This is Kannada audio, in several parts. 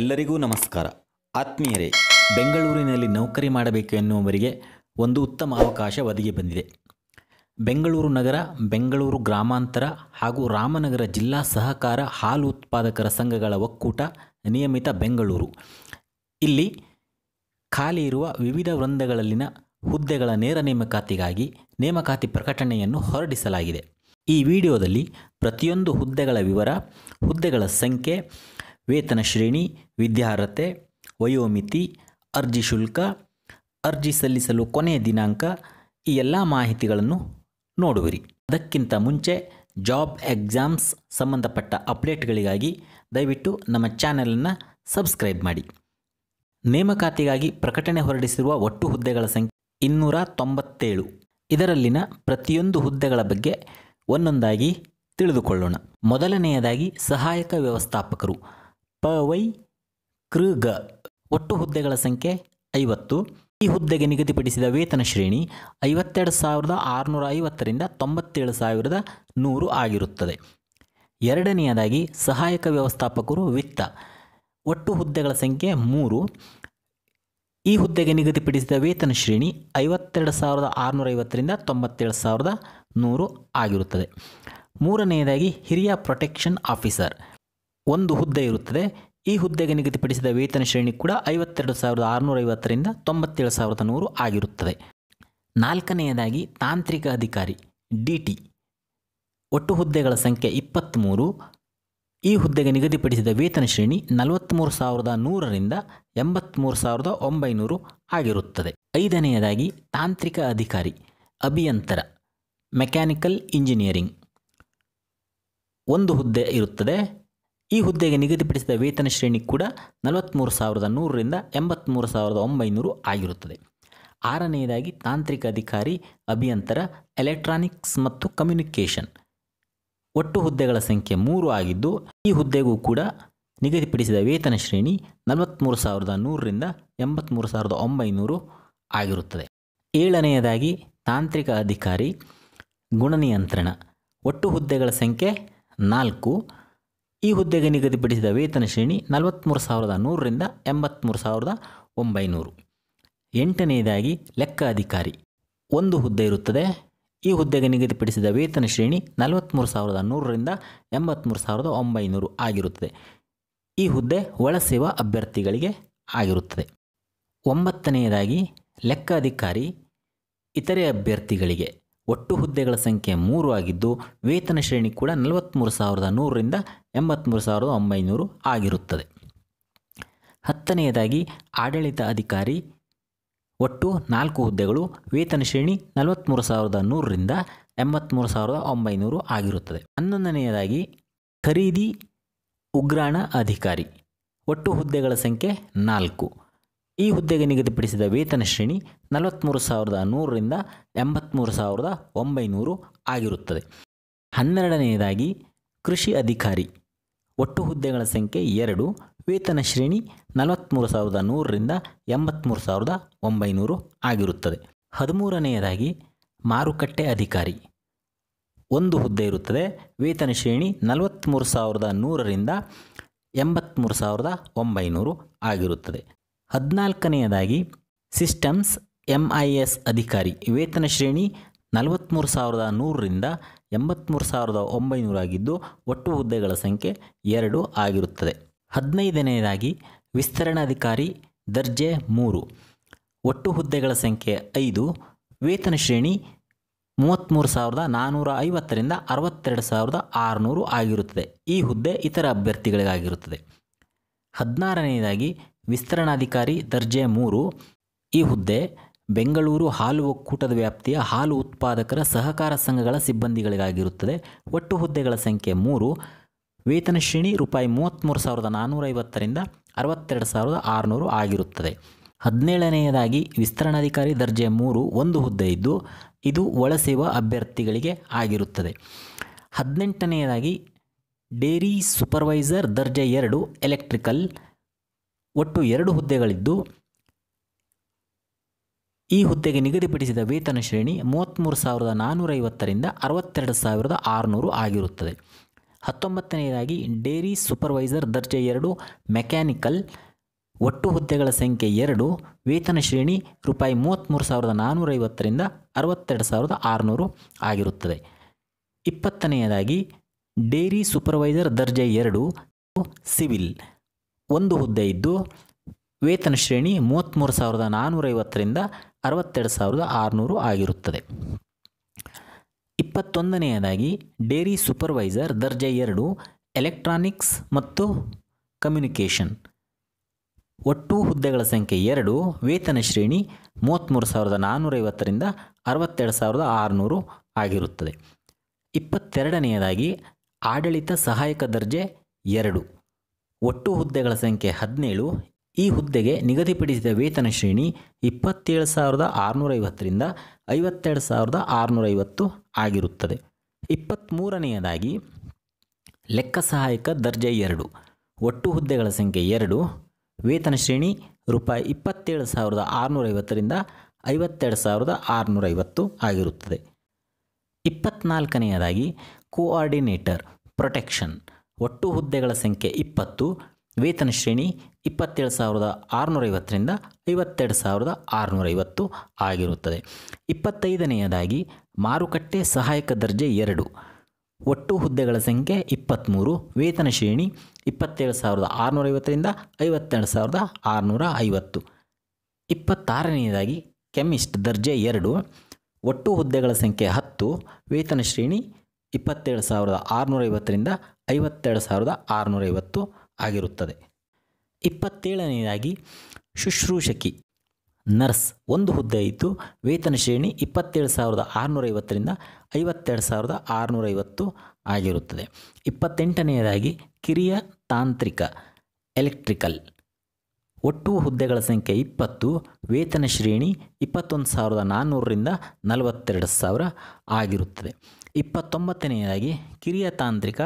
ಎಲ್ಲರಿಗೂ ನಮಸ್ಕಾರ ಆತ್ಮೀಯರೇ ಬೆಂಗಳೂರಿನಲ್ಲಿ ನೌಕರಿ ಮಾಡಬೇಕು ಎನ್ನುವವರಿಗೆ ಒಂದು ಉತ್ತಮ ಅವಕಾಶ ಒದಗಿ ಬಂದಿದೆ ಬೆಂಗಳೂರು ನಗರ ಬೆಂಗಳೂರು ಗ್ರಾಮಾಂತರ ಹಾಗೂ ರಾಮನಗರ ಜಿಲ್ಲಾ ಸಹಕಾರ ಹಾಲು ಉತ್ಪಾದಕರ ಸಂಘಗಳ ಒಕ್ಕೂಟ ನಿಯಮಿತ ಬೆಂಗಳೂರು ಇಲ್ಲಿ ಖಾಲಿ ಇರುವ ವಿವಿಧ ವೃಂದಗಳಲ್ಲಿನ ಹುದ್ದೆಗಳ ನೇರ ನೇಮಕಾತಿಗಾಗಿ ನೇಮಕಾತಿ ಪ್ರಕಟಣೆಯನ್ನು ಹೊರಡಿಸಲಾಗಿದೆ ಈ ವಿಡಿಯೋದಲ್ಲಿ ಪ್ರತಿಯೊಂದು ಹುದ್ದೆಗಳ ವಿವರ ಹುದ್ದೆಗಳ ಸಂಖ್ಯೆ ವೇತನ ಶ್ರೇಣಿ ವಿದ್ಯಾರ್ಹತೆ ವಯೋಮಿತಿ ಅರ್ಜಿ ಶುಲ್ಕ ಅರ್ಜಿ ಸಲ್ಲಿಸಲು ಕೊನೆಯ ದಿನಾಂಕ ಈ ಎಲ್ಲ ಮಾಹಿತಿಗಳನ್ನು ನೋಡುವಿರಿ ಅದಕ್ಕಿಂತ ಮುಂಚೆ ಜಾಬ್ ಎಕ್ಸಾಮ್ಸ್ ಸಂಬಂಧಪಟ್ಟ ಅಪ್ಡೇಟ್ಗಳಿಗಾಗಿ ದಯವಿಟ್ಟು ನಮ್ಮ ಚಾನೆಲನ್ನು ಸಬ್ಸ್ಕ್ರೈಬ್ ಮಾಡಿ ನೇಮಕಾತಿಗಾಗಿ ಪ್ರಕಟಣೆ ಹೊರಡಿಸಿರುವ ಒಟ್ಟು ಹುದ್ದೆಗಳ ಸಂಖ್ಯೆ ಇನ್ನೂರ ತೊಂಬತ್ತೇಳು ಇದರಲ್ಲಿನ ಪ್ರತಿಯೊಂದು ಹುದ್ದೆಗಳ ಬಗ್ಗೆ ಒಂದೊಂದಾಗಿ ತಿಳಿದುಕೊಳ್ಳೋಣ ಮೊದಲನೆಯದಾಗಿ ಸಹಾಯಕ ವ್ಯವಸ್ಥಾಪಕರು ಪ ವೈ ಕೃಗ ಒಟ್ಟು ಹುದ್ದೆಗಳ ಸಂಖ್ಯೆ ಐವತ್ತು ಈ ಹುದ್ದೆಗೆ ನಿಗದಿಪಡಿಸಿದ ವೇತನ ಶ್ರೇಣಿ ಐವತ್ತೆರಡು ಸಾವಿರದ ಆರುನೂರ ಐವತ್ತರಿಂದ ತೊಂಬತ್ತೇಳು ಸಾವಿರದ ನೂರು ಆಗಿರುತ್ತದೆ ಎರಡನೆಯದಾಗಿ ಸಹಾಯಕ ವ್ಯವಸ್ಥಾಪಕರು ವಿತ್ತ ಒಟ್ಟು ಹುದ್ದೆಗಳ ಸಂಖ್ಯೆ ಮೂರು ಈ ಹುದ್ದೆಗೆ ನಿಗದಿಪಡಿಸಿದ ವೇತನ ಶ್ರೇಣಿ ಐವತ್ತೆರಡು ಸಾವಿರದ ಆರುನೂರ ಐವತ್ತರಿಂದ ತೊಂಬತ್ತೇಳು ಸಾವಿರದ ನೂರು ಆಗಿರುತ್ತದೆ ಮೂರನೆಯದಾಗಿ ಹಿರಿಯ ಪ್ರೊಟೆಕ್ಷನ್ ಆಫೀಸರ್ ಒಂದು ಹುದ್ದೆ ಇರುತ್ತದೆ ಈ ಹುದ್ದೆಗೆ ನಿಗದಿಪಡಿಸಿದ ವೇತನ ಶ್ರೇಣಿ ಕೂಡ ಐವತ್ತೆರಡು ಸಾವಿರದ ಆರುನೂರ ಐವತ್ತರಿಂದ ತೊಂಬತ್ತೇಳು ಸಾವಿರದ ನೂರು ಆಗಿರುತ್ತದೆ ನಾಲ್ಕನೆಯದಾಗಿ ತಾಂತ್ರಿಕ ಅಧಿಕಾರಿ ಡಿ ಟಿ ಒಟ್ಟು ಹುದ್ದೆಗಳ ಸಂಖ್ಯೆ ಇಪ್ಪತ್ತ್ಮೂರು ಈ ಹುದ್ದೆಗೆ ನಿಗದಿಪಡಿಸಿದ ವೇತನ ಶ್ರೇಣಿ ನಲವತ್ತ್ಮೂರು ಸಾವಿರದ ನೂರರಿಂದ ಎಂಬತ್ತ್ಮೂರು ಸಾವಿರದ ಒಂಬೈನೂರು ಆಗಿರುತ್ತದೆ ಐದನೆಯದಾಗಿ ತಾಂತ್ರಿಕ ಅಧಿಕಾರಿ ಅಭಿಯಂತರ ಮೆಕ್ಯಾನಿಕಲ್ ಇಂಜಿನಿಯರಿಂಗ್ ಒಂದು ಹುದ್ದೆ ಇರುತ್ತದೆ ಈ ಹುದ್ದೆಗೆ ನಿಗದಿಪಡಿಸಿದ ವೇತನ ಶ್ರೇಣಿ ಕೂಡ ನಲವತ್ತ್ಮೂರು ಸಾವಿರದ ನೂರರಿಂದ ಎಂಬತ್ತ್ಮೂರು ಸಾವಿರದ ಒಂಬೈನೂರು ಆಗಿರುತ್ತದೆ ಆರನೆಯದಾಗಿ ತಾಂತ್ರಿಕ ಅಧಿಕಾರಿ ಅಭಿಯಂತರ ಎಲೆಕ್ಟ್ರಾನಿಕ್ಸ್ ಮತ್ತು ಕಮ್ಯುನಿಕೇಷನ್ ಒಟ್ಟು ಹುದ್ದೆಗಳ ಸಂಖ್ಯೆ ಮೂರು ಆಗಿದ್ದು ಈ ಹುದ್ದೆಗೂ ಕೂಡ ನಿಗದಿಪಡಿಸಿದ ವೇತನ ಶ್ರೇಣಿ ನಲವತ್ತ್ಮೂರು ಸಾವಿರದ ನೂರರಿಂದ ಎಂಬತ್ತ್ಮೂರು ಸಾವಿರದ ಒಂಬೈನೂರು ಆಗಿರುತ್ತದೆ ಏಳನೆಯದಾಗಿ ತಾಂತ್ರಿಕ ಅಧಿಕಾರಿ ಗುಣನಿಯಂತ್ರಣ ಒಟ್ಟು ಹುದ್ದೆಗಳ ಸಂಖ್ಯೆ ನಾಲ್ಕು ಈ ಹುದ್ದೆಗೆ ನಿಗದಿಪಡಿಸಿದ ವೇತನ ಶ್ರೇಣಿ ನಲವತ್ತ್ಮೂರು ಸಾವಿರದ ನೂರರಿಂದ ಎಂಬತ್ತ್ಮೂರು ಸಾವಿರದ ಒಂಬೈನೂರು ಎಂಟನೆಯದಾಗಿ ಲೆಕ್ಕ ಅಧಿಕಾರಿ ಒಂದು ಹುದ್ದೆ ಇರುತ್ತದೆ ಈ ಹುದ್ದೆಗೆ ನಿಗದಿಪಡಿಸಿದ ವೇತನ ಶ್ರೇಣಿ ನಲವತ್ತ್ಮೂರು ಸಾವಿರದ ನೂರರಿಂದ ಎಂಬತ್ತ್ಮೂರು ಸಾವಿರದ ಒಂಬೈನೂರು ಆಗಿರುತ್ತದೆ ಈ ಹುದ್ದೆ ಒಳಸೇವಾ ಅಭ್ಯರ್ಥಿಗಳಿಗೆ ಆಗಿರುತ್ತದೆ ಒಂಬತ್ತನೆಯದಾಗಿ ಲೆಕ್ಕಾಧಿಕಾರಿ ಇತರೆ ಅಭ್ಯರ್ಥಿಗಳಿಗೆ ಒಟ್ಟು ಹುದ್ದೆಗಳ ಸಂಖ್ಯೆ ಮೂರು ಆಗಿದ್ದು ವೇತನ ಶ್ರೇಣಿ ಕೂಡ ನಲವತ್ತ್ಮೂರು ಸಾವಿರದ ನೂರರಿಂದ ಎಂಬತ್ತ್ಮೂರು ಸಾವಿರದ ಒಂಬೈನೂರು ಆಗಿರುತ್ತದೆ ಹತ್ತನೆಯದಾಗಿ ಆಡಳಿತ ಅಧಿಕಾರಿ ಒಟ್ಟು ನಾಲ್ಕು ಹುದ್ದೆಗಳು ವೇತನ ಶ್ರೇಣಿ ನಲವತ್ತ್ಮೂರು ಸಾವಿರದ ನೂರರಿಂದ ಎಂಬತ್ತ್ಮೂರು ಸಾವಿರದ ಒಂಬೈನೂರು ಆಗಿರುತ್ತದೆ ಹನ್ನೊಂದನೆಯದಾಗಿ ಖರೀದಿ ಉಗ್ರಾಣ ಅಧಿಕಾರಿ ಒಟ್ಟು ಹುದ್ದೆಗಳ ಸಂಖ್ಯೆ ನಾಲ್ಕು ಈ ಹುದ್ದೆಗೆ ನಿಗದಿಪಡಿಸಿದ ವೇತನ ಶ್ರೇಣಿ ನಲವತ್ತ್ಮೂರು ಸಾವಿರದ ನೂರರಿಂದ ಎಂಬತ್ತ್ಮೂರು ಸಾವಿರದ ಒಂಬೈನೂರು ಆಗಿರುತ್ತದೆ ಹನ್ನೆರಡನೆಯದಾಗಿ ಕೃಷಿ ಅಧಿಕಾರಿ ಒಟ್ಟು ಹುದ್ದೆಗಳ ಸಂಖ್ಯೆ ಎರಡು ವೇತನ ಶ್ರೇಣಿ ನಲವತ್ತ್ಮೂರು ಸಾವಿರದ ನೂರರಿಂದ ಎಂಬತ್ತ್ಮೂರು ಸಾವಿರದ ಒಂಬೈನೂರು ಆಗಿರುತ್ತದೆ ಹದಿಮೂರನೆಯದಾಗಿ ಮಾರುಕಟ್ಟೆ ಅಧಿಕಾರಿ ಒಂದು ಹುದ್ದೆ ಇರುತ್ತದೆ ವೇತನ ಶ್ರೇಣಿ ನಲವತ್ತ್ಮೂರು ಸಾವಿರದ ನೂರರಿಂದ ಎಂಬತ್ತ್ಮೂರು ಸಾವಿರದ ಒಂಬೈನೂರು ಆಗಿರುತ್ತದೆ ಹದಿನಾಲ್ಕನೆಯದಾಗಿ ಸಿಸ್ಟಮ್ಸ್ ಎಂ ಐ ಎಸ್ ಅಧಿಕಾರಿ ವೇತನ ಶ್ರೇಣಿ ನಲವತ್ತ್ಮೂರು ಸಾವಿರದ ನೂರರಿಂದ ಎಂಬತ್ತ್ಮೂರು ಸಾವಿರದ ಒಂಬೈನೂರಾಗಿದ್ದು ಒಟ್ಟು ಹುದ್ದೆಗಳ ಸಂಖ್ಯೆ ಎರಡು ಆಗಿರುತ್ತದೆ ಹದಿನೈದನೆಯದಾಗಿ ವಿಸ್ತರಣಾಧಿಕಾರಿ ದರ್ಜೆ ಮೂರು ಒಟ್ಟು ಹುದ್ದೆಗಳ ಸಂಖ್ಯೆ ಐದು ವೇತನ ಶ್ರೇಣಿ ಮೂವತ್ತ್ಮೂರು ಸಾವಿರದ ನಾನ್ನೂರ ಐವತ್ತರಿಂದ ಅರವತ್ತೆರಡು ಸಾವಿರದ ಆರುನೂರು ಆಗಿರುತ್ತದೆ ಈ ಹುದ್ದೆ ಇತರ ಅಭ್ಯರ್ಥಿಗಳಿಗಾಗಿರುತ್ತದೆ ಹದಿನಾರನೆಯದಾಗಿ ವಿಸ್ತರಣಾಧಿಕಾರಿ ದರ್ಜೆ ಮೂರು ಈ ಹುದ್ದೆ ಬೆಂಗಳೂರು ಹಾಲು ಒಕ್ಕೂಟದ ವ್ಯಾಪ್ತಿಯ ಹಾಲು ಉತ್ಪಾದಕರ ಸಹಕಾರ ಸಂಘಗಳ ಸಿಬ್ಬಂದಿಗಳಿಗಾಗಿರುತ್ತದೆ ಒಟ್ಟು ಹುದ್ದೆಗಳ ಸಂಖ್ಯೆ ಮೂರು ವೇತನ ಶ್ರೇಣಿ ರೂಪಾಯಿ ಮೂವತ್ತ್ಮೂರು ಸಾವಿರದ ನಾನ್ನೂರೈವತ್ತರಿಂದ ಅರವತ್ತೆರಡು ಸಾವಿರದ ಆರುನೂರು ಆಗಿರುತ್ತದೆ ಹದಿನೇಳನೆಯದಾಗಿ ವಿಸ್ತರಣಾಧಿಕಾರಿ ದರ್ಜೆ ಮೂರು ಒಂದು ಹುದ್ದೆ ಇದ್ದು ಇದು ಒಳಸೇವಾ ಅಭ್ಯರ್ಥಿಗಳಿಗೆ ಆಗಿರುತ್ತದೆ ಹದಿನೆಂಟನೆಯದಾಗಿ ಡೇರಿ ಸೂಪರ್ವೈಸರ್ ದರ್ಜೆ ಎರಡು ಎಲೆಕ್ಟ್ರಿಕಲ್ ಒಟ್ಟು ಎರಡು ಹುದ್ದೆಗಳಿದ್ದು ಈ ಹುದ್ದೆಗೆ ನಿಗದಿಪಡಿಸಿದ ವೇತನ ಶ್ರೇಣಿ ಮೂವತ್ತ್ಮೂರು ಸಾವಿರದ ನಾನ್ನೂರೈವತ್ತರಿಂದ ಅರವತ್ತೆರಡು ಸಾವಿರದ ಆರುನೂರು ಆಗಿರುತ್ತದೆ ಹತ್ತೊಂಬತ್ತನೆಯದಾಗಿ ಡೇರಿ ಸೂಪರ್ವೈಸರ್ ದರ್ಜೆ ಎರಡು ಮೆಕ್ಯಾನಿಕಲ್ ಒಟ್ಟು ಹುದ್ದೆಗಳ ಸಂಖ್ಯೆ ಎರಡು ವೇತನ ಶ್ರೇಣಿ ರೂಪಾಯಿ ಮೂವತ್ತ್ಮೂರು ಸಾವಿರದ ನಾನ್ನೂರೈವತ್ತರಿಂದ ಅರವತ್ತೆರಡು ಸಾವಿರದ ಆರುನೂರು ಆಗಿರುತ್ತದೆ ಇಪ್ಪತ್ತನೆಯದಾಗಿ ಡೇರಿ ಸೂಪರ್ವೈಸರ್ ದರ್ಜೆ ಎರಡು ಸಿವಿಲ್ ಒಂದು ಹುದ್ದೆ ಇದ್ದು ವೇತನ ಶ್ರೇಣಿ ಮೂವತ್ತ್ಮೂರು ಸಾವಿರದ ನಾನ್ನೂರೈವತ್ತರಿಂದ ಅರವತ್ತೆರಡು ಸಾವಿರದ ಆರುನೂರು ಆಗಿರುತ್ತದೆ ಇಪ್ಪತ್ತೊಂದನೆಯದಾಗಿ ಡೇರಿ ಸೂಪರ್ವೈಸರ್ ದರ್ಜೆ ಎರಡು ಎಲೆಕ್ಟ್ರಾನಿಕ್ಸ್ ಮತ್ತು ಕಮ್ಯುನಿಕೇಷನ್ ಒಟ್ಟು ಹುದ್ದೆಗಳ ಸಂಖ್ಯೆ ಎರಡು ವೇತನ ಶ್ರೇಣಿ ಮೂವತ್ತ್ಮೂರು ಸಾವಿರದ ನಾನ್ನೂರೈವತ್ತರಿಂದ ಅರವತ್ತೆರಡು ಸಾವಿರದ ಆರುನೂರು ಆಗಿರುತ್ತದೆ ಇಪ್ಪತ್ತೆರಡನೆಯದಾಗಿ ಆಡಳಿತ ಸಹಾಯಕ ದರ್ಜೆ ಎರಡು ಒಟ್ಟು ಹುದ್ದೆಗಳ ಸಂಖ್ಯೆ ಹದಿನೇಳು ಈ ಹುದ್ದೆಗೆ ನಿಗದಿಪಡಿಸಿದ ವೇತನ ಶ್ರೇಣಿ ಇಪ್ಪತ್ತೇಳು ಸಾವಿರದ ಆರುನೂರೈವತ್ತರಿಂದ ಐವತ್ತೆರಡು ಸಾವಿರದ ಆರುನೂರೈವತ್ತು ಆಗಿರುತ್ತದೆ ಇಪ್ಪತ್ತ್ಮೂರನೆಯದಾಗಿ ಲೆಕ್ಕ ಸಹಾಯಕ ದರ್ಜೆ ಎರಡು ಒಟ್ಟು ಹುದ್ದೆಗಳ ಸಂಖ್ಯೆ ಎರಡು ವೇತನ ಶ್ರೇಣಿ ರೂಪಾಯಿ ಇಪ್ಪತ್ತೇಳು ಸಾವಿರದ ಆರುನೂರೈವತ್ತರಿಂದ ಐವತ್ತೆರಡು ಸಾವಿರದ ಆರುನೂರೈವತ್ತು ಆಗಿರುತ್ತದೆ ಇಪ್ಪತ್ತ್ನಾಲ್ಕನೆಯದಾಗಿ ಕೋಆರ್ಡಿನೇಟರ್ ಪ್ರೊಟೆಕ್ಷನ್ ಒಟ್ಟು ಹುದ್ದೆಗಳ ಸಂಖ್ಯೆ ಇಪ್ಪತ್ತು ವೇತನ ಶ್ರೇಣಿ ಇಪ್ಪತ್ತೇಳು ಸಾವಿರದ ಆರುನೂರೈವತ್ತರಿಂದ ಐವತ್ತೆರಡು ಸಾವಿರದ ಆರುನೂರೈವತ್ತು ಆಗಿರುತ್ತದೆ ಇಪ್ಪತ್ತೈದನೆಯದಾಗಿ ಮಾರುಕಟ್ಟೆ ಸಹಾಯಕ ದರ್ಜೆ ಎರಡು ಒಟ್ಟು ಹುದ್ದೆಗಳ ಸಂಖ್ಯೆ ಇಪ್ಪತ್ತ್ಮೂರು ವೇತನ ಶ್ರೇಣಿ ಇಪ್ಪತ್ತೇಳು ಸಾವಿರದ ಆರುನೂರೈವತ್ತರಿಂದ ಐವತ್ತೆರಡು ಸಾವಿರದ ಆರುನೂರ ಐವತ್ತು ಇಪ್ಪತ್ತಾರನೆಯದಾಗಿ ಕೆಮಿಸ್ಟ್ ದರ್ಜೆ ಎರಡು ಒಟ್ಟು ಹುದ್ದೆಗಳ ಸಂಖ್ಯೆ ಹತ್ತು ವೇತನ ಶ್ರೇಣಿ ಇಪ್ಪತ್ತೇಳು ಸಾವಿರದ ಆರುನೂರೈವತ್ತರಿಂದ ಐವತ್ತೆರಡು ಸಾವಿರದ ಆರುನೂರೈವತ್ತು ಆಗಿರುತ್ತದೆ ಇಪ್ಪತ್ತೇಳನೆಯದಾಗಿ ಶುಶ್ರೂಷಕಿ ನರ್ಸ್ ಒಂದು ಹುದ್ದೆ ಇದ್ದು ವೇತನ ಶ್ರೇಣಿ ಇಪ್ಪತ್ತೇಳು ಸಾವಿರದ ಆರುನೂರೈವತ್ತರಿಂದ ಐವತ್ತೆರಡು ಸಾವಿರದ ಆರುನೂರೈವತ್ತು ಆಗಿರುತ್ತದೆ ಇಪ್ಪತ್ತೆಂಟನೆಯದಾಗಿ ಕಿರಿಯ ತಾಂತ್ರಿಕ ಎಲೆಕ್ಟ್ರಿಕಲ್ ಒಟ್ಟು ಹುದ್ದೆಗಳ ಸಂಖ್ಯೆ ಇಪ್ಪತ್ತು ವೇತನ ಶ್ರೇಣಿ ಇಪ್ಪತ್ತೊಂದು ಸಾವಿರದ ನಾನ್ನೂರರಿಂದ ನಲವತ್ತೆರಡು ಸಾವಿರ ಆಗಿರುತ್ತದೆ ಇಪ್ಪತ್ತೊಂಬತ್ತನೆಯದಾಗಿ ಕಿರಿಯ ತಾಂತ್ರಿಕ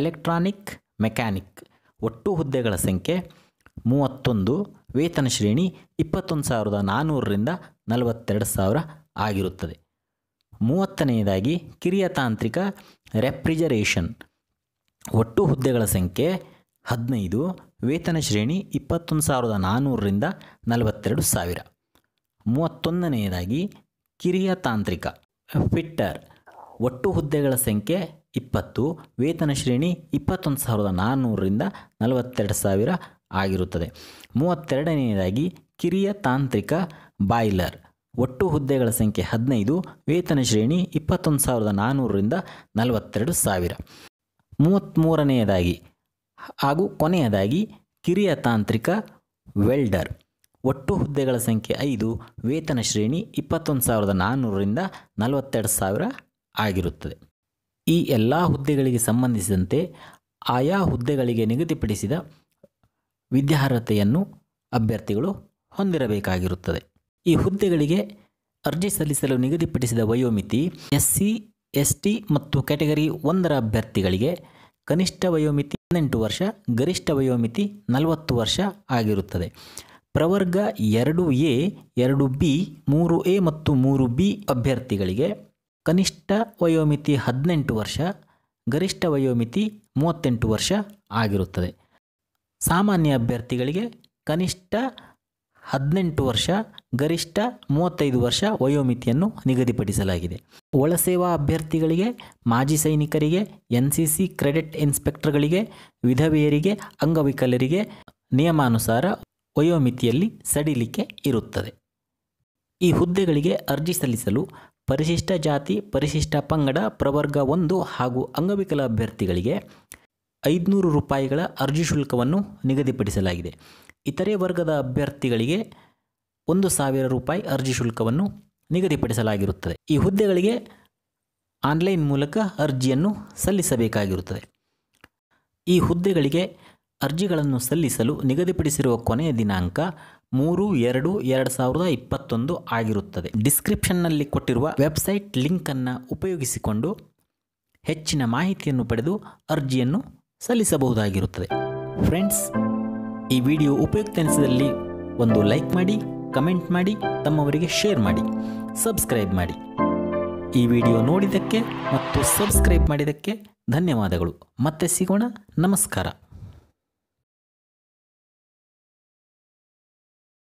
ಎಲೆಕ್ಟ್ರಾನಿಕ್ ಮೆಕ್ಯಾನಿಕ್ ಒಟ್ಟು ಹುದ್ದೆಗಳ ಸಂಖ್ಯೆ ಮೂವತ್ತೊಂದು ವೇತನ ಶ್ರೇಣಿ ಇಪ್ಪತ್ತೊಂದು ಸಾವಿರದ ನಾನ್ನೂರರಿಂದ ನಲವತ್ತೆರಡು ಸಾವಿರ ಆಗಿರುತ್ತದೆ ಮೂವತ್ತನೆಯದಾಗಿ ಕಿರಿಯ ತಾಂತ್ರಿಕ ರೆಫ್ರಿಜರೇಷನ್ ಒಟ್ಟು ಹುದ್ದೆಗಳ ಸಂಖ್ಯೆ ಹದಿನೈದು ವೇತನ ಶ್ರೇಣಿ ಇಪ್ಪತ್ತೊಂದು ಸಾವಿರದ ನಾನ್ನೂರರಿಂದ ನಲವತ್ತೆರಡು ಸಾವಿರ ಮೂವತ್ತೊಂದನೆಯದಾಗಿ ಕಿರಿಯ ತಾಂತ್ರಿಕ ಫಿಟ್ಟರ್ ಒಟ್ಟು ಹುದ್ದೆಗಳ ಸಂಖ್ಯೆ ಇಪ್ಪತ್ತು ವೇತನ ಶ್ರೇಣಿ ಇಪ್ಪತ್ತೊಂದು ಸಾವಿರದ ನಾನ್ನೂರರಿಂದ ನಲವತ್ತೆರಡು ಸಾವಿರ ಆಗಿರುತ್ತದೆ ಮೂವತ್ತೆರಡನೆಯದಾಗಿ ಕಿರಿಯ ತಾಂತ್ರಿಕ ಬಾಯ್ಲರ್ ಒಟ್ಟು ಹುದ್ದೆಗಳ ಸಂಖ್ಯೆ ಹದಿನೈದು ವೇತನ ಶ್ರೇಣಿ ಇಪ್ಪತ್ತೊಂದು ಸಾವಿರದ ನಾನ್ನೂರರಿಂದ ನಲವತ್ತೆರಡು ಸಾವಿರ ಮೂವತ್ತ್ಮೂರನೆಯದಾಗಿ ಹಾಗೂ ಕೊನೆಯದಾಗಿ ಕಿರಿಯ ತಾಂತ್ರಿಕ ವೆಲ್ಡರ್ ಒಟ್ಟು ಹುದ್ದೆಗಳ ಸಂಖ್ಯೆ ಐದು ವೇತನ ಶ್ರೇಣಿ ಇಪ್ಪತ್ತೊಂದು ಸಾವಿರದ ನಾನ್ನೂರರಿಂದ ನಲವತ್ತೆರಡು ಸಾವಿರ ಆಗಿರುತ್ತದೆ ಈ ಎಲ್ಲ ಹುದ್ದೆಗಳಿಗೆ ಸಂಬಂಧಿಸಿದಂತೆ ಆಯಾ ಹುದ್ದೆಗಳಿಗೆ ನಿಗದಿಪಡಿಸಿದ ವಿದ್ಯಾರ್ಹತೆಯನ್ನು ಅಭ್ಯರ್ಥಿಗಳು ಹೊಂದಿರಬೇಕಾಗಿರುತ್ತದೆ ಈ ಹುದ್ದೆಗಳಿಗೆ ಅರ್ಜಿ ಸಲ್ಲಿಸಲು ನಿಗದಿಪಡಿಸಿದ ವಯೋಮಿತಿ ಎಸ್ ಸಿ ಎಸ್ ಟಿ ಮತ್ತು ಕ್ಯಾಟಗರಿ ಒಂದರ ಅಭ್ಯರ್ಥಿಗಳಿಗೆ ಕನಿಷ್ಠ ವಯೋಮಿತಿ ಹದಿನೆಂಟು ವರ್ಷ ಗರಿಷ್ಠ ವಯೋಮಿತಿ ನಲವತ್ತು ವರ್ಷ ಆಗಿರುತ್ತದೆ ಪ್ರವರ್ಗ ಎರಡು ಎ ಎರಡು ಬಿ ಮೂರು ಎ ಮತ್ತು ಮೂರು ಬಿ ಅಭ್ಯರ್ಥಿಗಳಿಗೆ ಕನಿಷ್ಠ ವಯೋಮಿತಿ ಹದಿನೆಂಟು ವರ್ಷ ಗರಿಷ್ಠ ವಯೋಮಿತಿ ಮೂವತ್ತೆಂಟು ವರ್ಷ ಆಗಿರುತ್ತದೆ ಸಾಮಾನ್ಯ ಅಭ್ಯರ್ಥಿಗಳಿಗೆ ಕನಿಷ್ಠ ಹದಿನೆಂಟು ವರ್ಷ ಗರಿಷ್ಠ ಮೂವತ್ತೈದು ವರ್ಷ ವಯೋಮಿತಿಯನ್ನು ನಿಗದಿಪಡಿಸಲಾಗಿದೆ ಒಳಸೇವಾ ಅಭ್ಯರ್ಥಿಗಳಿಗೆ ಮಾಜಿ ಸೈನಿಕರಿಗೆ ಎನ್ ಸಿ ಸಿ ಕ್ರೆಡಿಟ್ ಇನ್ಸ್ಪೆಕ್ಟರ್ಗಳಿಗೆ ವಿಧವೆಯರಿಗೆ ಅಂಗವಿಕಲರಿಗೆ ನಿಯಮಾನುಸಾರ ವಯೋಮಿತಿಯಲ್ಲಿ ಸಡಿಲಿಕೆ ಇರುತ್ತದೆ ಈ ಹುದ್ದೆಗಳಿಗೆ ಅರ್ಜಿ ಸಲ್ಲಿಸಲು ಪರಿಶಿಷ್ಟ ಜಾತಿ ಪರಿಶಿಷ್ಟ ಪಂಗಡ ಪ್ರವರ್ಗ ಒಂದು ಹಾಗೂ ಅಂಗವಿಕಲ ಅಭ್ಯರ್ಥಿಗಳಿಗೆ ಐದುನೂರು ರೂಪಾಯಿಗಳ ಅರ್ಜಿ ಶುಲ್ಕವನ್ನು ನಿಗದಿಪಡಿಸಲಾಗಿದೆ ಇತರೆ ವರ್ಗದ ಅಭ್ಯರ್ಥಿಗಳಿಗೆ ಒಂದು ಸಾವಿರ ರೂಪಾಯಿ ಅರ್ಜಿ ಶುಲ್ಕವನ್ನು ನಿಗದಿಪಡಿಸಲಾಗಿರುತ್ತದೆ ಈ ಹುದ್ದೆಗಳಿಗೆ ಆನ್ಲೈನ್ ಮೂಲಕ ಅರ್ಜಿಯನ್ನು ಸಲ್ಲಿಸಬೇಕಾಗಿರುತ್ತದೆ ಈ ಹುದ್ದೆಗಳಿಗೆ ಅರ್ಜಿಗಳನ್ನು ಸಲ್ಲಿಸಲು ನಿಗದಿಪಡಿಸಿರುವ ಕೊನೆಯ ದಿನಾಂಕ ಮೂರು ಎರಡು ಎರಡು ಸಾವಿರದ ಇಪ್ಪತ್ತೊಂದು ಆಗಿರುತ್ತದೆ ಡಿಸ್ಕ್ರಿಪ್ಷನ್ನಲ್ಲಿ ಕೊಟ್ಟಿರುವ ವೆಬ್ಸೈಟ್ ಲಿಂಕನ್ನು ಉಪಯೋಗಿಸಿಕೊಂಡು ಹೆಚ್ಚಿನ ಮಾಹಿತಿಯನ್ನು ಪಡೆದು ಅರ್ಜಿಯನ್ನು ಸಲ್ಲಿಸಬಹುದಾಗಿರುತ್ತದೆ ಫ್ರೆಂಡ್ಸ್ ಈ ವಿಡಿಯೋ ಉಪಯುಕ್ತ ಎನಿಸಿದಲ್ಲಿ ಒಂದು ಲೈಕ್ ಮಾಡಿ ಕಮೆಂಟ್ ಮಾಡಿ ತಮ್ಮವರಿಗೆ ಶೇರ್ ಮಾಡಿ ಸಬ್ಸ್ಕ್ರೈಬ್ ಮಾಡಿ ಈ ವಿಡಿಯೋ ನೋಡಿದ್ದಕ್ಕೆ ಮತ್ತು ಸಬ್ಸ್ಕ್ರೈಬ್ ಮಾಡಿದ್ದಕ್ಕೆ ಧನ್ಯವಾದಗಳು ಮತ್ತೆ ಸಿಗೋಣ ನಮಸ್ಕಾರ